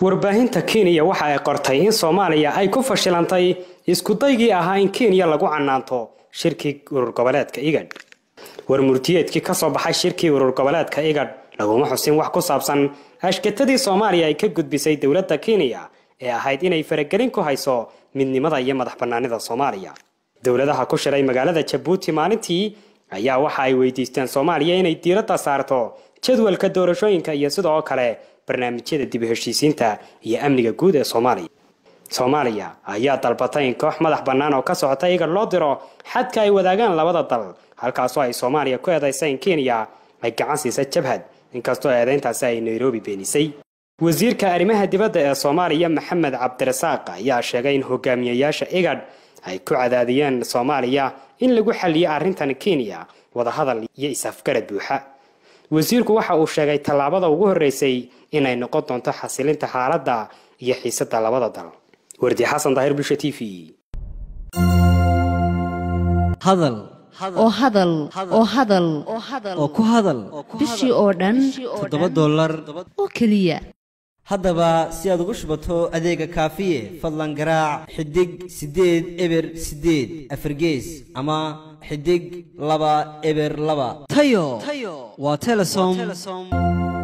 warbaahinta kenya waxa ay qortay in soomaaliya ay ku fashilantay iskudaygii ahaa in kenya lagu canaanto shirkii urur goboleedka igadh warmurtiyeedkii murtiyeedkii ka soo baxay shirkii urur goboleedka igadh laguma xusin wax ku saabsan ashkatadii soomaaliya ay ka gudbisay dowladda kenya ee ahayd inay faragelin ku hayso midnimada iyo madax bannaanida soomaaliya dowladaha ku shiray magaalada jabuuti maalintii ayaa waxa ay weydiisteen soomaaliya inay diiradda saarto jadwalka doorashooyinka iyo sidoo kale barnaamijyada dib u heshiisiinta iyo amniga guud ee soomaaliya soomaaliya ayaa dalbatay in koox madax bannaan oo ka socota iyaga loo diro xadka ay wadaagaan labada dal halkaasoo ay soomaaliya ku eedaysa in kenya ay gacan siisa jabhad inkastoo eedayntaasi ay nairobi beenisay wasiirka arrimaha dibadda ee soomaaliya maxamed cabdirasaaq ayaa sheegay in hogaamiyeyaasha igadh ay ku cadaadiyeen soomaaliya in lagu xaliyo arrintan kenya wadahadal iyo is-afgarad buuxa wasiirku waxa uu sheegay tallaabada ugu horreysay inay noqon doonto xasilinta xaaladda iyo xiisadda labada dal wardi xasan daahir bulsha t v hadal oo hadal oo hadal oo ku hadal bishii oo dhan toddoba dollar oo keliya haddaba si aad ugu shubato adeega kaafiye fadlan garaac xidig siddeed eber siddeed afargees ama xidig laba eber laba tayo waa telesom